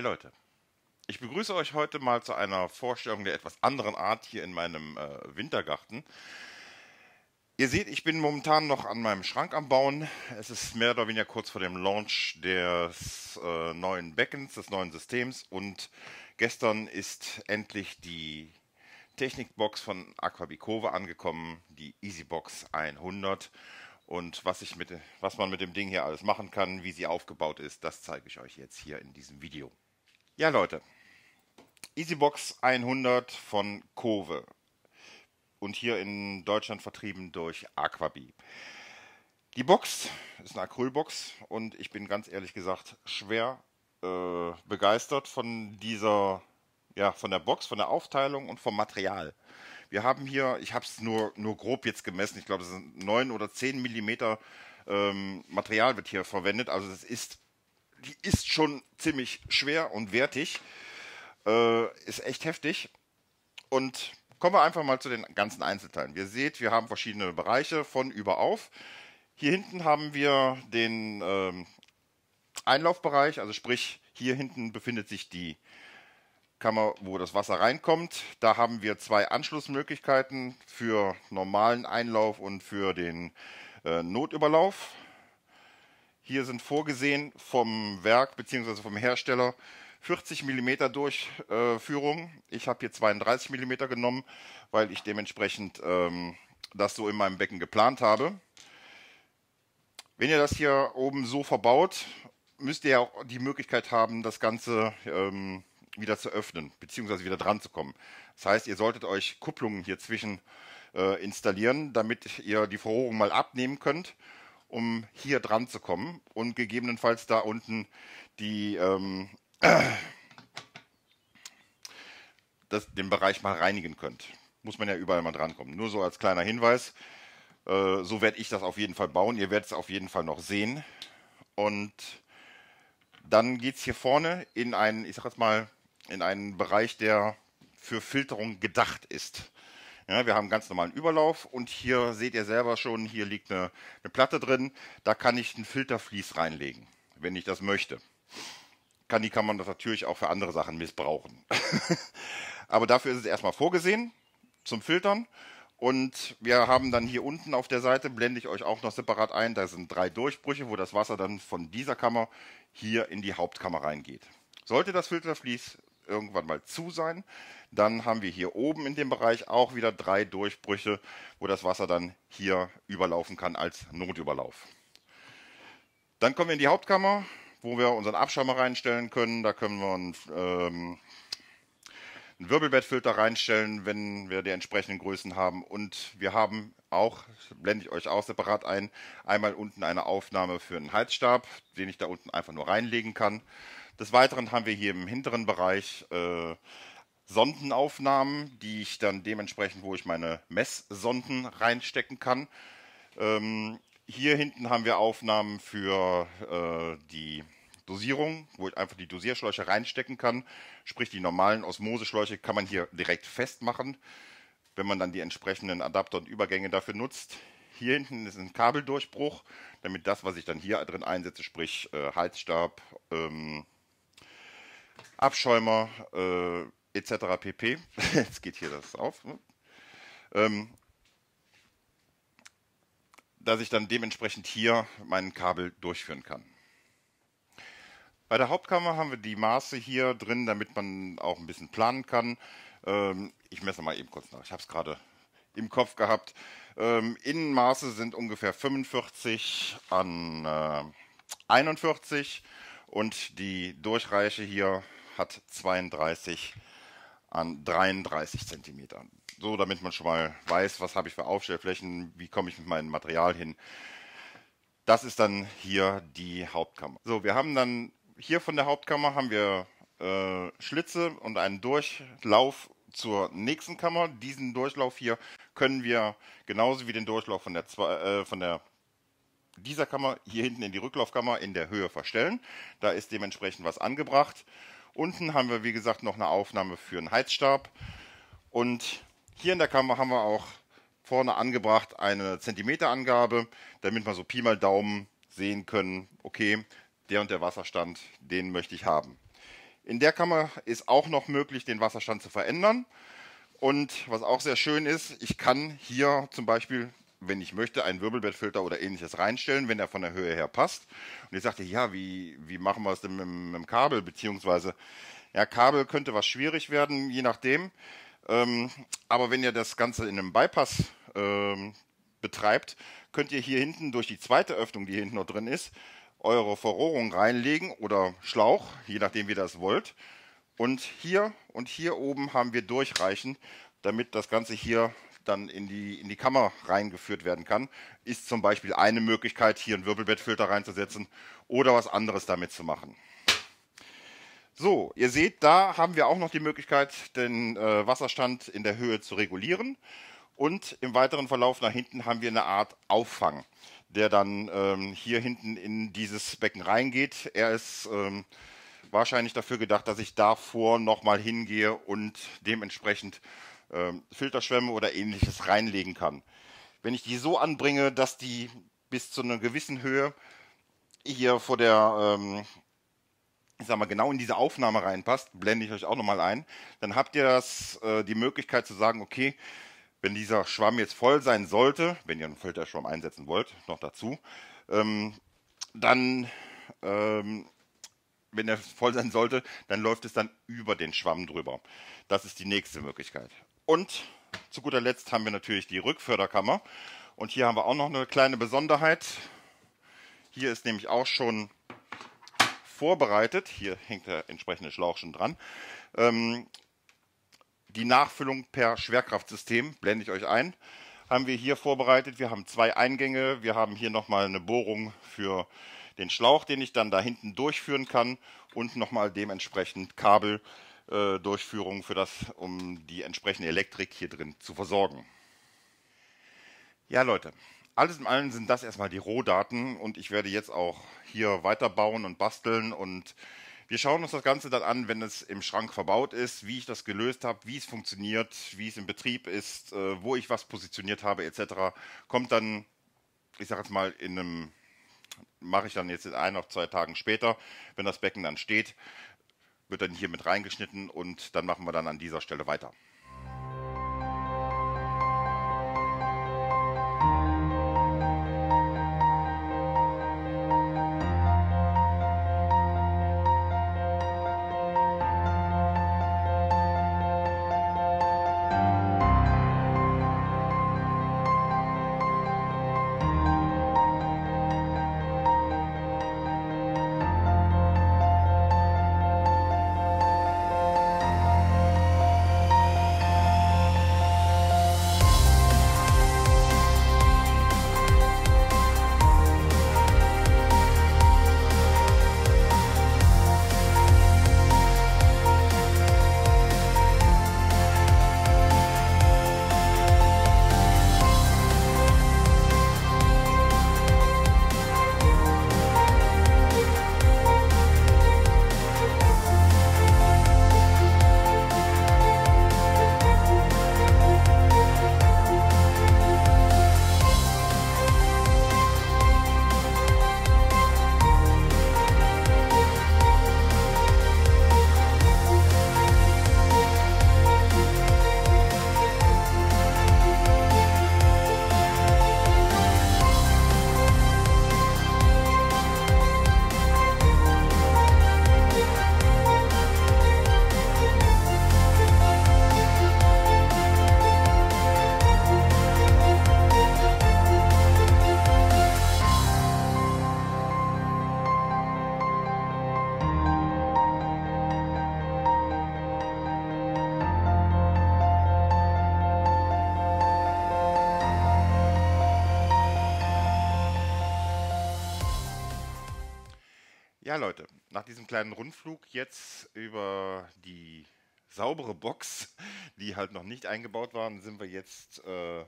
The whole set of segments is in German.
Hi Leute, ich begrüße euch heute mal zu einer Vorstellung der etwas anderen Art hier in meinem äh, Wintergarten. Ihr seht, ich bin momentan noch an meinem Schrank am Bauen. Es ist mehr oder weniger kurz vor dem Launch des äh, neuen Beckens, des neuen Systems und gestern ist endlich die Technikbox von Aquabicova angekommen, die Easybox 100 und was, ich mit, was man mit dem Ding hier alles machen kann, wie sie aufgebaut ist, das zeige ich euch jetzt hier in diesem Video. Ja, Leute. Easybox 100 von Kove. Und hier in Deutschland vertrieben durch Aquabee. Die Box ist eine Acrylbox und ich bin ganz ehrlich gesagt schwer äh, begeistert von dieser, ja, von der Box, von der Aufteilung und vom Material. Wir haben hier, ich habe es nur, nur grob jetzt gemessen, ich glaube, es sind 9 oder 10 Millimeter ähm, Material wird hier verwendet. Also es ist die ist schon ziemlich schwer und wertig. Äh, ist echt heftig. Und kommen wir einfach mal zu den ganzen Einzelteilen. Ihr seht, wir haben verschiedene Bereiche von über auf. Hier hinten haben wir den ähm, Einlaufbereich, also sprich, hier hinten befindet sich die Kammer, wo das Wasser reinkommt. Da haben wir zwei Anschlussmöglichkeiten für normalen Einlauf und für den äh, Notüberlauf. Hier sind vorgesehen vom Werk bzw. vom Hersteller 40 mm Durchführung. Ich habe hier 32 mm genommen, weil ich dementsprechend ähm, das so in meinem Becken geplant habe. Wenn ihr das hier oben so verbaut, müsst ihr auch die Möglichkeit haben, das Ganze ähm, wieder zu öffnen, bzw. wieder dran zu kommen. Das heißt, ihr solltet euch Kupplungen hier zwischen äh, installieren, damit ihr die Verrohrung mal abnehmen könnt um hier dran zu kommen und gegebenenfalls da unten die, ähm, das, den Bereich mal reinigen könnt. Muss man ja überall mal drankommen. Nur so als kleiner Hinweis. Äh, so werde ich das auf jeden Fall bauen. Ihr werdet es auf jeden Fall noch sehen. Und dann geht es hier vorne in einen, ich sag jetzt mal, in einen Bereich, der für Filterung gedacht ist. Ja, wir haben einen ganz normalen Überlauf und hier seht ihr selber schon, hier liegt eine, eine Platte drin. Da kann ich ein Filtervlies reinlegen, wenn ich das möchte. Kann, die kann man natürlich auch für andere Sachen missbrauchen. Aber dafür ist es erstmal vorgesehen zum Filtern. Und wir haben dann hier unten auf der Seite, blende ich euch auch noch separat ein, da sind drei Durchbrüche, wo das Wasser dann von dieser Kammer hier in die Hauptkammer reingeht. Sollte das Filtervlies irgendwann mal zu sein. Dann haben wir hier oben in dem Bereich auch wieder drei Durchbrüche, wo das Wasser dann hier überlaufen kann als Notüberlauf. Dann kommen wir in die Hauptkammer, wo wir unseren Abschirmer reinstellen können. Da können wir einen, ähm, einen Wirbelbettfilter reinstellen, wenn wir die entsprechenden Größen haben. Und wir haben auch, blende ich euch auch separat ein, einmal unten eine Aufnahme für einen Heizstab, den ich da unten einfach nur reinlegen kann. Des Weiteren haben wir hier im hinteren Bereich äh, Sondenaufnahmen, die ich dann dementsprechend, wo ich meine Messsonden reinstecken kann. Ähm, hier hinten haben wir Aufnahmen für äh, die Dosierung, wo ich einfach die Dosierschläuche reinstecken kann. Sprich, die normalen Osmoseschläuche kann man hier direkt festmachen, wenn man dann die entsprechenden Adapter und Übergänge dafür nutzt. Hier hinten ist ein Kabeldurchbruch, damit das, was ich dann hier drin einsetze, sprich äh, Heizstab, ähm, Abschäumer äh, etc. pp. Jetzt geht hier das auf. Ne? Ähm, dass ich dann dementsprechend hier meinen Kabel durchführen kann. Bei der Hauptkammer haben wir die Maße hier drin, damit man auch ein bisschen planen kann. Ähm, ich messe mal eben kurz nach. Ich habe es gerade im Kopf gehabt. Ähm, Innenmaße sind ungefähr 45 an äh, 41 und die Durchreiche hier hat 32 an 33 cm. So, damit man schon mal weiß, was habe ich für Aufstellflächen, wie komme ich mit meinem Material hin. Das ist dann hier die Hauptkammer. So, wir haben dann hier von der Hauptkammer haben wir äh, Schlitze und einen Durchlauf zur nächsten Kammer. Diesen Durchlauf hier können wir genauso wie den Durchlauf von der, äh, von der dieser Kammer hier hinten in die Rücklaufkammer in der Höhe verstellen. Da ist dementsprechend was angebracht Unten haben wir, wie gesagt, noch eine Aufnahme für einen Heizstab. Und hier in der Kammer haben wir auch vorne angebracht eine Zentimeterangabe, damit wir so Pi mal Daumen sehen können, okay, der und der Wasserstand, den möchte ich haben. In der Kammer ist auch noch möglich, den Wasserstand zu verändern. Und was auch sehr schön ist, ich kann hier zum Beispiel wenn ich möchte, einen Wirbelbettfilter oder ähnliches reinstellen, wenn er von der Höhe her passt. Und ich sagte, ja, wie, wie machen wir es denn mit, mit dem Kabel? Beziehungsweise, ja, Kabel könnte was schwierig werden, je nachdem. Ähm, aber wenn ihr das Ganze in einem Bypass ähm, betreibt, könnt ihr hier hinten durch die zweite Öffnung, die hier hinten noch drin ist, eure Verrohrung reinlegen oder Schlauch, je nachdem wie ihr das wollt. Und hier und hier oben haben wir durchreichen, damit das Ganze hier dann in die, in die Kammer reingeführt werden kann, ist zum Beispiel eine Möglichkeit, hier einen Wirbelbettfilter reinzusetzen oder was anderes damit zu machen. So, ihr seht, da haben wir auch noch die Möglichkeit, den äh, Wasserstand in der Höhe zu regulieren. Und im weiteren Verlauf nach hinten haben wir eine Art Auffang, der dann ähm, hier hinten in dieses Becken reingeht. Er ist ähm, wahrscheinlich dafür gedacht, dass ich davor nochmal hingehe und dementsprechend ähm, Filterschwämme oder ähnliches reinlegen kann. Wenn ich die so anbringe, dass die bis zu einer gewissen Höhe hier vor der, ähm, ich sag mal, genau in diese Aufnahme reinpasst, blende ich euch auch nochmal ein, dann habt ihr das, äh, die Möglichkeit zu sagen, okay, wenn dieser Schwamm jetzt voll sein sollte, wenn ihr einen Filterschwamm einsetzen wollt, noch dazu, ähm, dann, ähm, wenn er voll sein sollte, dann läuft es dann über den Schwamm drüber. Das ist die nächste Möglichkeit. Und zu guter Letzt haben wir natürlich die Rückförderkammer. Und hier haben wir auch noch eine kleine Besonderheit. Hier ist nämlich auch schon vorbereitet, hier hängt der entsprechende Schlauch schon dran, ähm, die Nachfüllung per Schwerkraftsystem, blende ich euch ein, haben wir hier vorbereitet. Wir haben zwei Eingänge, wir haben hier nochmal eine Bohrung für den Schlauch, den ich dann da hinten durchführen kann und nochmal dementsprechend Kabel äh, Durchführung für das, um die entsprechende Elektrik hier drin zu versorgen. Ja, Leute, alles in allem sind das erstmal die Rohdaten und ich werde jetzt auch hier weiterbauen und basteln und wir schauen uns das Ganze dann an, wenn es im Schrank verbaut ist, wie ich das gelöst habe, wie es funktioniert, wie es im Betrieb ist, äh, wo ich was positioniert habe etc. Kommt dann, ich sage jetzt mal, in einem mache ich dann jetzt in ein oder zwei Tagen später, wenn das Becken dann steht, wird dann hier mit reingeschnitten und dann machen wir dann an dieser Stelle weiter. Leute, nach diesem kleinen Rundflug jetzt über die saubere Box, die halt noch nicht eingebaut waren, sind wir jetzt, äh, ich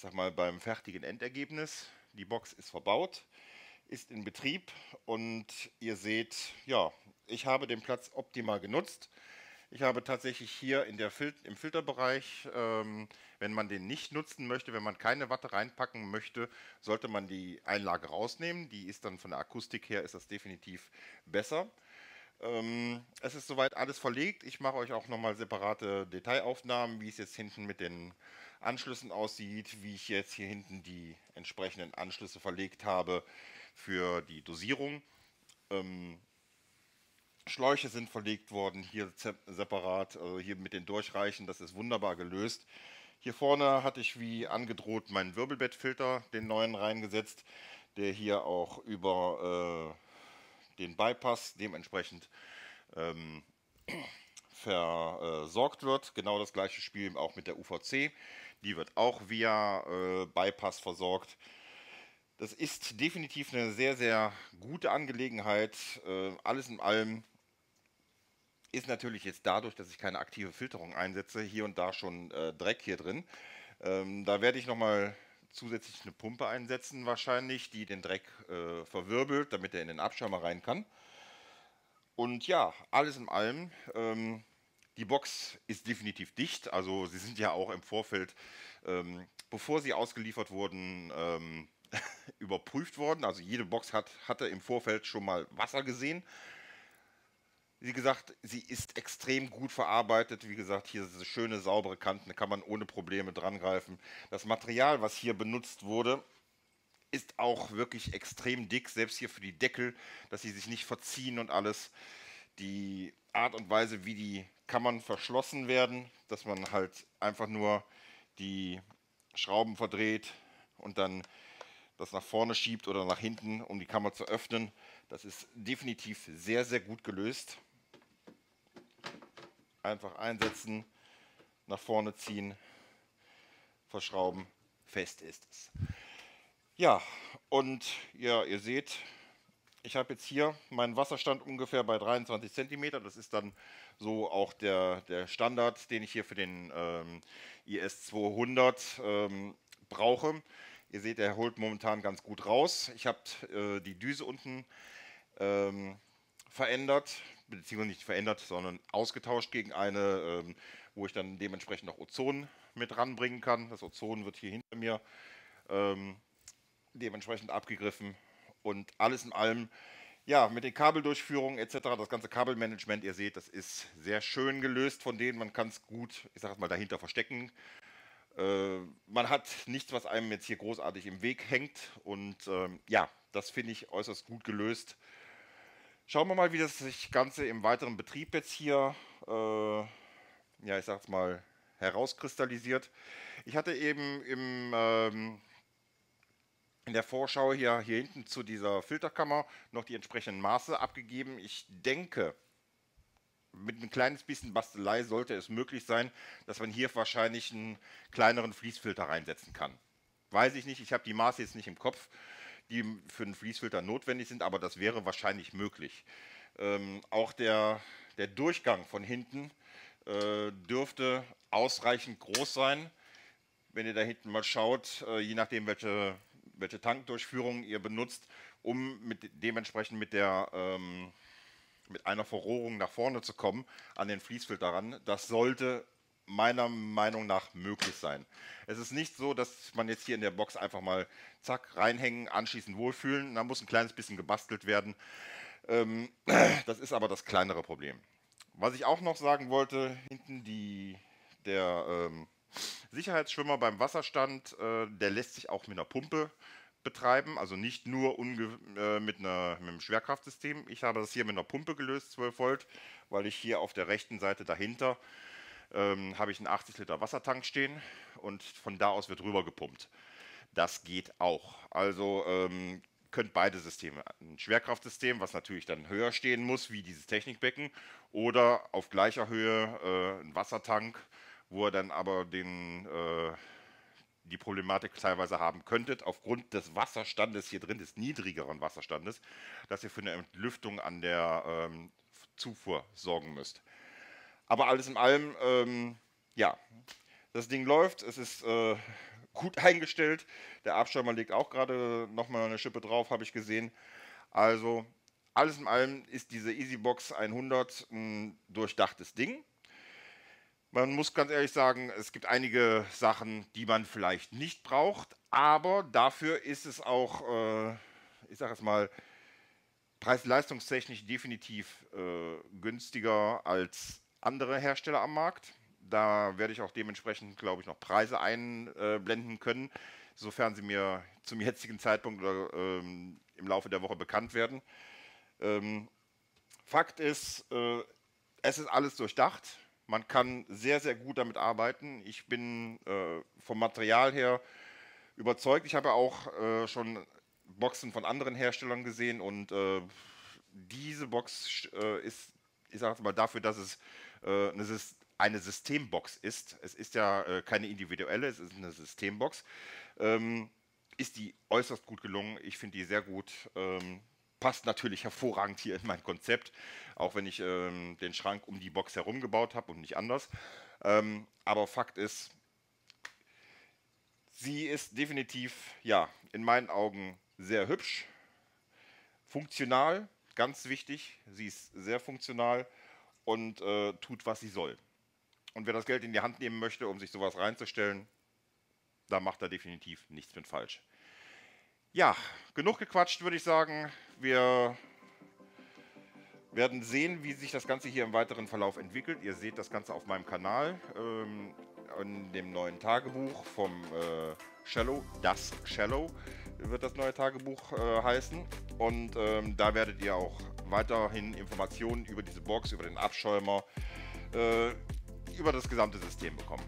sag mal, beim fertigen Endergebnis. Die Box ist verbaut, ist in Betrieb und ihr seht, ja, ich habe den Platz optimal genutzt. Ich habe tatsächlich hier in der Fil im Filterbereich, ähm, wenn man den nicht nutzen möchte, wenn man keine Watte reinpacken möchte, sollte man die Einlage rausnehmen. Die ist dann von der Akustik her, ist das definitiv besser. Ähm, es ist soweit alles verlegt. Ich mache euch auch nochmal separate Detailaufnahmen, wie es jetzt hinten mit den Anschlüssen aussieht, wie ich jetzt hier hinten die entsprechenden Anschlüsse verlegt habe für die Dosierung. Ähm, Schläuche sind verlegt worden, hier separat, also hier mit den Durchreichen, das ist wunderbar gelöst. Hier vorne hatte ich wie angedroht meinen Wirbelbettfilter, den neuen reingesetzt, der hier auch über äh, den Bypass dementsprechend ähm, versorgt äh, wird. Genau das gleiche Spiel auch mit der UVC. Die wird auch via äh, Bypass versorgt. Das ist definitiv eine sehr, sehr gute Angelegenheit. Äh, alles in allem ist natürlich jetzt dadurch, dass ich keine aktive Filterung einsetze, hier und da schon äh, Dreck hier drin. Ähm, da werde ich nochmal zusätzlich eine Pumpe einsetzen wahrscheinlich, die den Dreck äh, verwirbelt, damit er in den Abschirmer rein kann. Und ja, alles in allem, ähm, die Box ist definitiv dicht. Also sie sind ja auch im Vorfeld, ähm, bevor sie ausgeliefert wurden, ähm, überprüft worden. Also jede Box hat, hatte im Vorfeld schon mal Wasser gesehen wie gesagt, sie ist extrem gut verarbeitet. Wie gesagt, hier sind schöne, saubere Kanten, da kann man ohne Probleme drangreifen. Das Material, was hier benutzt wurde, ist auch wirklich extrem dick, selbst hier für die Deckel, dass sie sich nicht verziehen und alles. Die Art und Weise, wie die Kammern verschlossen werden, dass man halt einfach nur die Schrauben verdreht und dann das nach vorne schiebt oder nach hinten, um die Kammer zu öffnen. Das ist definitiv sehr, sehr gut gelöst einfach einsetzen, nach vorne ziehen, verschrauben, fest ist es. Ja, und ja, ihr seht, ich habe jetzt hier meinen Wasserstand ungefähr bei 23 cm. Das ist dann so auch der, der Standard, den ich hier für den ähm, IS200 ähm, brauche. Ihr seht, er holt momentan ganz gut raus. Ich habe äh, die Düse unten ähm, verändert beziehungsweise nicht verändert, sondern ausgetauscht gegen eine, ähm, wo ich dann dementsprechend noch Ozon mit ranbringen kann. Das Ozon wird hier hinter mir ähm, dementsprechend abgegriffen. Und alles in allem, ja, mit den Kabeldurchführungen etc., das ganze Kabelmanagement, ihr seht, das ist sehr schön gelöst von denen. Man kann es gut, ich sage es mal, dahinter verstecken. Äh, man hat nichts, was einem jetzt hier großartig im Weg hängt. Und ähm, ja, das finde ich äußerst gut gelöst. Schauen wir mal, wie das sich Ganze im weiteren Betrieb jetzt hier, äh, ja, ich sag's mal, herauskristallisiert. Ich hatte eben im, ähm, in der Vorschau hier, hier hinten zu dieser Filterkammer noch die entsprechenden Maße abgegeben. Ich denke, mit einem kleinen bisschen Bastelei sollte es möglich sein, dass man hier wahrscheinlich einen kleineren Fließfilter reinsetzen kann. Weiß ich nicht, ich habe die Maße jetzt nicht im Kopf die für einen Fließfilter notwendig sind, aber das wäre wahrscheinlich möglich. Ähm, auch der, der Durchgang von hinten äh, dürfte ausreichend groß sein. Wenn ihr da hinten mal schaut, äh, je nachdem, welche, welche Tankdurchführung ihr benutzt, um mit, dementsprechend mit der... Ähm, mit einer Verrohrung nach vorne zu kommen an den Fließfilter ran. Das sollte meiner Meinung nach möglich sein. Es ist nicht so, dass man jetzt hier in der Box einfach mal zack reinhängen, anschließend wohlfühlen. Da muss ein kleines bisschen gebastelt werden. Ähm, das ist aber das kleinere Problem. Was ich auch noch sagen wollte, hinten die, der ähm, Sicherheitsschwimmer beim Wasserstand, äh, der lässt sich auch mit einer Pumpe betreiben, also nicht nur äh, mit, einer, mit einem Schwerkraftsystem. Ich habe das hier mit einer Pumpe gelöst, 12 Volt, weil ich hier auf der rechten Seite dahinter ähm, habe ich einen 80 Liter Wassertank stehen und von da aus wird rüber gepumpt. Das geht auch. Also ähm, könnt beide Systeme, ein Schwerkraftsystem, was natürlich dann höher stehen muss, wie dieses Technikbecken, oder auf gleicher Höhe äh, ein Wassertank, wo ihr dann aber den, äh, die Problematik teilweise haben könntet, aufgrund des Wasserstandes hier drin, des niedrigeren Wasserstandes, dass ihr für eine Entlüftung an der ähm, Zufuhr sorgen müsst. Aber alles in allem, ähm, ja, das Ding läuft, es ist äh, gut eingestellt. Der Abschäumer legt auch gerade nochmal eine Schippe drauf, habe ich gesehen. Also alles in allem ist diese Easybox 100 ein durchdachtes Ding. Man muss ganz ehrlich sagen, es gibt einige Sachen, die man vielleicht nicht braucht, aber dafür ist es auch, äh, ich sage es mal, preis-leistungstechnisch definitiv äh, günstiger als andere Hersteller am Markt. Da werde ich auch dementsprechend, glaube ich, noch Preise einblenden können, sofern sie mir zum jetzigen Zeitpunkt oder ähm, im Laufe der Woche bekannt werden. Ähm, Fakt ist, äh, es ist alles durchdacht. Man kann sehr, sehr gut damit arbeiten. Ich bin äh, vom Material her überzeugt. Ich habe auch äh, schon Boxen von anderen Herstellern gesehen und äh, diese Box äh, ist, ich sage mal, dafür, dass es äh, eine, Systembox ist, es ist ja äh, keine individuelle, es ist eine Systembox, ähm, ist die äußerst gut gelungen. Ich finde die sehr gut. Ähm, passt natürlich hervorragend hier in mein Konzept, auch wenn ich ähm, den Schrank um die Box herum gebaut habe und nicht anders. aber Fakt ist, sie ist definitiv, ja, in meinen Augen sehr hübsch, funktional, ganz wichtig. Sie ist sehr funktional und äh, tut, was sie soll. Und wer das Geld in die Hand nehmen möchte, um sich sowas reinzustellen, da macht er definitiv nichts mit falsch. Ja, genug gequatscht, würde ich sagen. Wir werden sehen, wie sich das Ganze hier im weiteren Verlauf entwickelt. Ihr seht das Ganze auf meinem Kanal, ähm, in dem neuen Tagebuch vom äh, Shallow, das Shallow wird das neue Tagebuch äh, heißen. Und ähm, da werdet ihr auch weiterhin Informationen über die Box, über den Abschäumer, äh, über das gesamte System bekommen.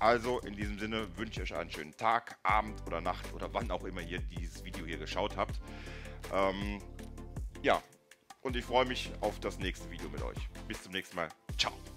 Also in diesem Sinne wünsche ich euch einen schönen Tag, Abend oder Nacht oder wann auch immer ihr dieses Video hier geschaut habt. Ähm, ja, und ich freue mich auf das nächste Video mit euch. Bis zum nächsten Mal. Ciao.